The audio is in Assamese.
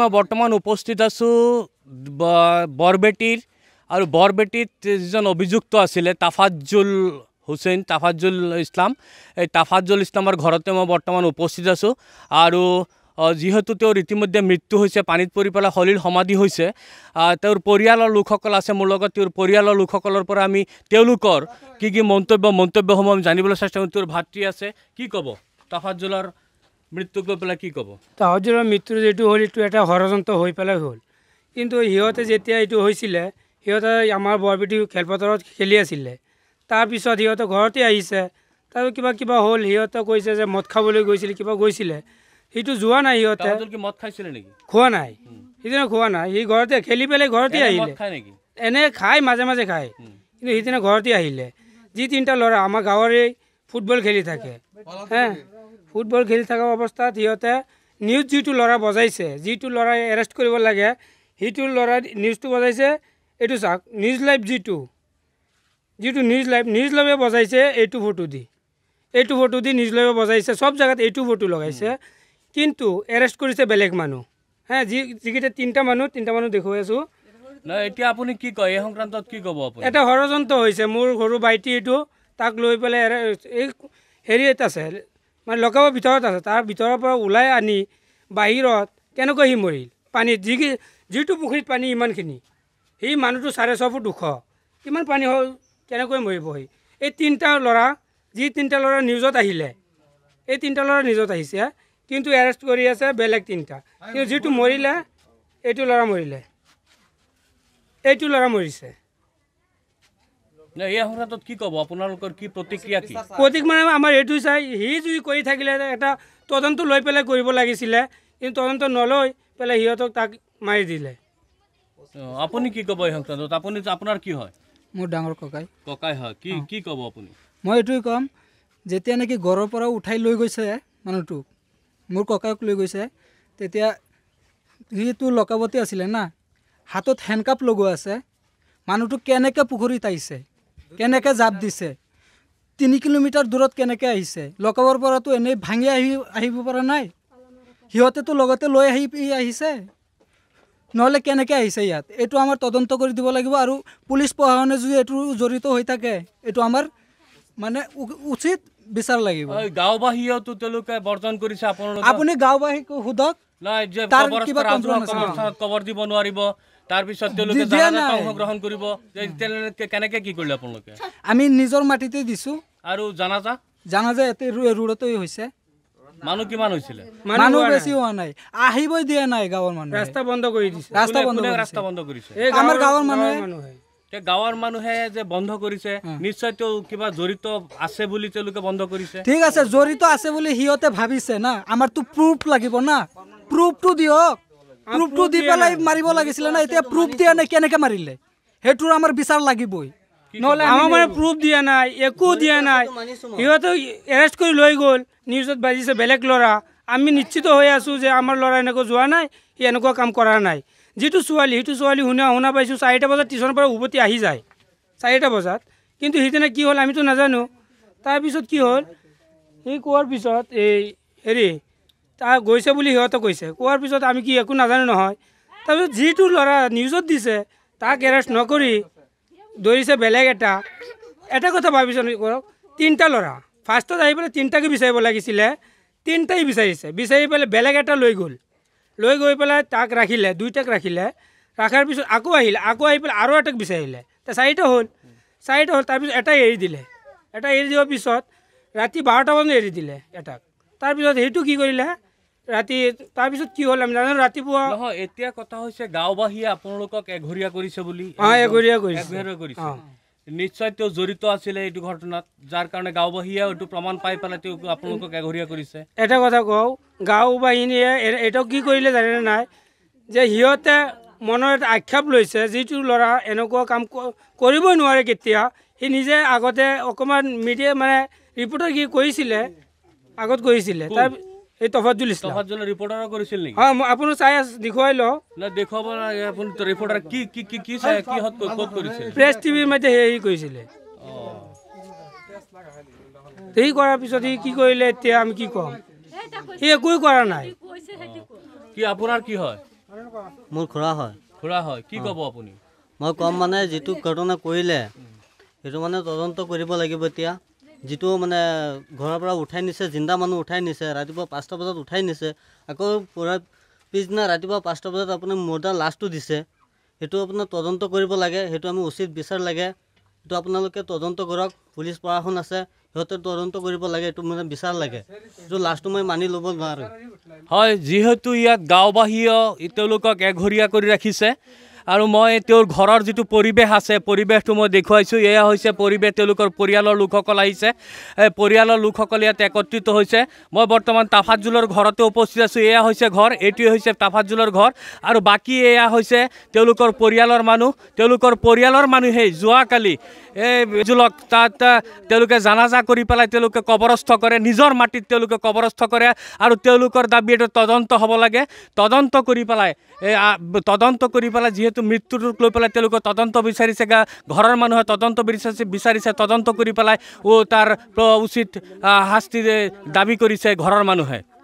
মই বৰ্তমান উপস্থিত আছোঁ বৰবেটীৰ আৰু বৰবেটীত যিজন অভিযুক্ত আছিলে তাফাজুল হুছেইন তাফাজুল ইছলাম এই তাফাজুল ইছলামৰ ঘৰতে মই বৰ্তমান উপস্থিত আছোঁ আৰু যিহেতু তেওঁৰ ইতিমধ্যে মৃত্যু হৈছে পানীত পৰি পেলাই শলীৰ সমাধি হৈছে তেওঁৰ পৰিয়ালৰ লোকসকল আছে মোৰ লগত তেওঁৰ পৰিয়ালৰ লোকসকলৰ পৰা আমি তেওঁলোকৰ কি কি মন্তব্য মন্তব্যসমূহ আমি জানিবলৈ চেষ্টা কৰোঁ তেওঁৰ ভাতৃ আছে কি ক'ব তাফাজুলৰ মৃত্যুক লৈ পেলাই কি ক'ব তাহঁতৰ মৃত্যু যিটো হ'ল এইটো এটা ষড়যন্ত্ৰ হৈ পেলাই হ'ল কিন্তু সিহঁতে যেতিয়া এইটো হৈছিলে সিহঁতে আমাৰ বৰপেটি খেলপথাৰত খেলি আছিলে তাৰপিছত সিহঁতে ঘৰতে আহিছে তাৰ কিবা কিবা হ'ল সিহঁতে কৈছে যে মদ খাবলৈ গৈছিলে কিবা গৈছিলে সিটো যোৱা নাই সিহঁতে মদ খাইছিলে নেকি খোৱা নাই সিদিনা খোৱা নাই সি ঘৰতে খেলি পেলাই ঘৰতে আহিলে এনে খাই মাজে মাজে খায় কিন্তু সিদিনা ঘৰতে আহিলে যি তিনিটা ল'ৰা আমাৰ গাঁৱৰে ফুটবল খেলি থাকে হে ফুটবল খেলি থকা অৱস্থাত সিহঁতে নিউজ যিটো ল'ৰা বজাইছে যিটো ল'ৰাই এৰেষ্ট কৰিব লাগে সিটো ল'ৰাই নিউজটো বজাইছে এইটো চাওক নিউজ লাইভ যিটো যিটো নিউজ লাইভ নিউজ লাইভে বজাইছে এইটো ফটো দি এইটো ফটো দি নিউজ লাইভে বজাইছে চব জেগাত এইটো ফটো লগাইছে কিন্তু এৰেষ্ট কৰিছে বেলেগ মানুহ হ্যাঁ যি যিকেইটা তিনিটা মানুহ তিনিটা মানুহ দেখুৱাই আছোঁ নহয় এতিয়া আপুনি কি কয় এই সংক্ৰান্তত কি ক'ব আপুনি এটা ষড়যন্ত্ৰ হৈছে মোৰ সৰু ভাইটি এইটো তাক লৈ পেলাই এই হেৰি এটা আছে মানে লোকাবৰ ভিতৰত আছে তাৰ ভিতৰৰ পৰা ওলাই আনি বাহিৰত কেনেকৈ সি মৰিল পানীত যি যিটো পুখুৰীত পানী ইমানখিনি সি মানুহটো চাৰে ছ দুশ কিমান পানী হ'ল কেনেকৈ মৰিব সি এই তিনিটা ল'ৰা যি তিনিটা ল'ৰা নিউজত আহিলে এই তিনিটা ল'ৰা নিউজত আহিছে কিন্তু এৰেষ্ট কৰি আছে বেলেগ তিনিটা কিন্তু যিটো মৰিলে এইটো ল'ৰা মৰিলে এইটো ল'ৰা মৰিছে এই সংক্রান্ত কি কব আপনার কি প্রতিক্রিয়া কি প্রতীক মানে আমার এই চাই হি যদি কই থাকলে একটা তদন্ত লই পেলে করব লাগিছিলে কিন্তু তদন্ত নলই পেলে হিহতক তাক মারি দিলে আপনি কি কব এই সংক্রান্ত আপনি আপনার কি হয় মোর ডাঙর ককাই ককাই হয় কি কি কব আপনি মই এটুই কম যেতিয়া নাকি গৰৰ পৰা উঠাই লৈ গৈছে মানুহটোক মোৰ ককায়ক লৈ গৈছে তেতিয়া যিটো লকাৱতী আছিলে না হাতত হেণ্ডকাপ লগোৱা আছে মানুহটোক কেনেকৈ পুখুৰীত আহিছে কেনেকৈ জাপ দিছে তিনি কিলোমিটাৰ দূৰত কেনেকৈ আহিছে লকাবৰ পৰাতো এনেই ভাঙি আহি আহিব পৰা নাই সিহঁতেতো লগতে লৈ আহি আহিছে নহ'লে কেনেকৈ আহিছে ইয়াত এইটো আমাৰ তদন্ত কৰি দিব লাগিব আৰু পুলিচ প্ৰশাসনে যদি এইটো জড়িত হৈ থাকে এইটো আমাৰ মানে উচিত বিচাৰ লাগিব গাঁওবাসীয়েতো তেওঁলোকে বৰ্জন কৰিছে আপুনি গাঁওবাসীক সোধক নাই যে কবৰ দিব নোৱাৰিব তাৰপিছত গ্ৰহণ কৰিব কেনেকে গাঁৱৰ মানুহে যে বন্ধ কৰিছে নিশ্চয় তেওঁ কিবা জড়িত আছে বুলি তেওঁলোকে বন্ধ কৰিছে ঠিক আছে জড়িত আছে বুলি সিহঁতে ভাবিছে না আমাৰতো প্ৰুফ লাগিব না প্ৰুফটো দিয়ক প্ৰুফটো দি পেলাই মাৰিব লাগিছিলে না এতিয়া প্ৰুফ দিয়া নাই কেনেকৈ মাৰিলে সেইটোৰ আমাৰ বিচাৰ লাগিবই নহ'লে আমাৰ মানে প্ৰুফ দিয়া নাই একো দিয়া নাই সিহঁতে এৰেষ্ট কৰি লৈ গ'ল নিউজত বাজিছে বেলেগ ল'ৰা আমি নিশ্চিত হৈ আছোঁ যে আমাৰ ল'ৰা এনেকুৱা যোৱা নাই সি এনেকুৱা কাম কৰা নাই যিটো ছোৱালী সেইটো ছোৱালী শুনা শুনা পাইছোঁ চাৰিটা বজাত টিউশ্যনৰ পৰা উভতি আহি যায় চাৰিটা বজাত কিন্তু সেইদিনা কি হ'ল আমিতো নাজানো তাৰপিছত কি হ'ল সি কোৱাৰ পিছত এই হেৰি তাৰ গৈছে বুলি সিহঁতে কৈছে কোৱাৰ পিছত আমি কি একো নাজানো নহয় তাৰপিছত যিটো ল'ৰা নিউজত দিছে তাক এৰেষ্ট নকৰি দৌৰিছে বেলেগ এটা এটা কথা ভাবিছোঁ কৰক তিনিটা ল'ৰা ফাৰ্ষ্টত আহি পেলাই তিনিটাকে বিচাৰিব লাগিছিলে তিনিটাই বিচাৰিছে বিচাৰি পেলাই বেলেগ এটা লৈ গ'ল লৈ গৈ পেলাই তাক ৰাখিলে দুইটাক ৰাখিলে ৰখাৰ পিছত আকৌ আহিলে আকৌ আহি পেলাই আৰু এটাক বিচাৰিলে চাৰিটা হ'ল চাৰিটা হ'ল তাৰপিছত এটাই এৰি দিলে এটা এৰি দিয়াৰ পিছত ৰাতি বাৰটা বজাত এৰি দিলে এটাক তাৰপিছত সেইটো কি কৰিলে ৰাতি তাৰপিছত কি হ'ল আমি জানো ৰাতিপুৱা এতিয়া কথা হৈছে গাঁওবাসীয়ে আপোনালোকক এঘৰীয়া কৰিছে বুলি নিশ্চয় তেওঁ জড়িত আছিলে এইটো ঘটনাত যাৰ কাৰণে গাঁওবাসীয়ে এইটো প্ৰমাণ পাই পেলাই তেওঁ আপোনালোকক এঘৰীয়া কৰিছে এটা কথা কওঁ গাঁওবাহিনীয়ে এইটো কি কৰিলে জানেনে নাই যে সিহঁতে মনৰ এটা আক্ষেপ লৈছে যিটো ল'ৰা এনেকুৱা কাম কৰিবই নোৱাৰে কেতিয়া সি নিজে আগতে অকণমান মিডিয়াই মানে ৰিপৰ্টাৰ কি কৰিছিলে আগত কৰিছিলে তাৰ এই তফাজুল ইসলাম তফাজুল ৰিপোৰ্টাৰ কৰিছিল নেকি অ আপুনি চাই দেখুৱাই ল না দেখাব লাগে আপুনি তো ৰিপোৰ্টাৰ কি কি কি কি চাই কি হত কত কৰিছিল প্ৰেস টিভিৰ মতে হেই কৈছিলে অ এই কৰাৰ পিছত ই কি কৰিলে এতিয়া আমি কি কম এই একোই কৰা নাই কি আপোনাৰ কি হয় মোৰ খুৰা হয় খুৰা হয় কি ক'ব আপুনি মই কম মানে যিটো ঘটনা কৰিলে সেইটো মানে তদন্ত কৰিব লাগিব এতিয়া যিটো মানে ঘৰৰ পৰা উঠাই নিছে জিন্দা মানুহ উঠাই নিছে ৰাতিপুৱা পাঁচটা বজাত উঠাই নিছে আকৌ পূৰা পিছদিনা ৰাতিপুৱা পাঁচটা বজাত আপুনি মৰ্ডাৰ লাষ্টটো দিছে সেইটো আপোনাৰ তদন্ত কৰিব লাগে সেইটো আমি উচিত বিচাৰ লাগে সেইটো আপোনালোকে তদন্ত কৰক পুলিচ প্ৰশাসন আছে সিহঁতে তদন্ত কৰিব লাগে সেইটো মানে বিচাৰ লাগে সেইটো লাষ্টটো মই মানি ল'ব নোৱাৰোঁ হয় যিহেতু ইয়াত গাঁওবাসীয় তেওঁলোকক এঘৰীয়া কৰি ৰাখিছে আৰু মই তেওঁৰ ঘৰৰ যিটো পৰিৱেশ আছে পৰিৱেশটো মই দেখুৱাইছোঁ এয়া হৈছে পৰিৱেশ তেওঁলোকৰ পৰিয়ালৰ লোকসকল আহিছে এই পৰিয়ালৰ লোকসকল ইয়াত একত্ৰিত হৈছে মই বৰ্তমান তাফাজুলৰ ঘৰতে উপস্থিত আছোঁ এয়া হৈছে ঘৰ এইটোৱে হৈছে তাফাজুলৰ ঘৰ আৰু বাকী এয়া হৈছে তেওঁলোকৰ পৰিয়ালৰ মানুহ তেওঁলোকৰ পৰিয়ালৰ মানুহেই যোৱাকালি এই জুলক তাত তেওঁলোকে জানাজা কৰি পেলাই তেওঁলোকে কবৰস্থ কৰে নিজৰ মাটিত তেওঁলোকে কবৰস্থ কৰে আৰু তেওঁলোকৰ দাবী এইটো তদন্ত হ'ব লাগে তদন্ত কৰি পেলাই তদন্ত কৰি পেলাই যিহেতু যেহেতু মৃত্যুটো লৈ পেলাই তেওঁলোকে তদন্ত বিচাৰিছে গা ঘৰৰ মানুহে তদন্ত বিচাৰিছে বিচাৰিছে তদন্ত কৰি পেলাই ও তাৰ উচিত শাস্তি দাবী কৰিছে ঘৰৰ মানুহে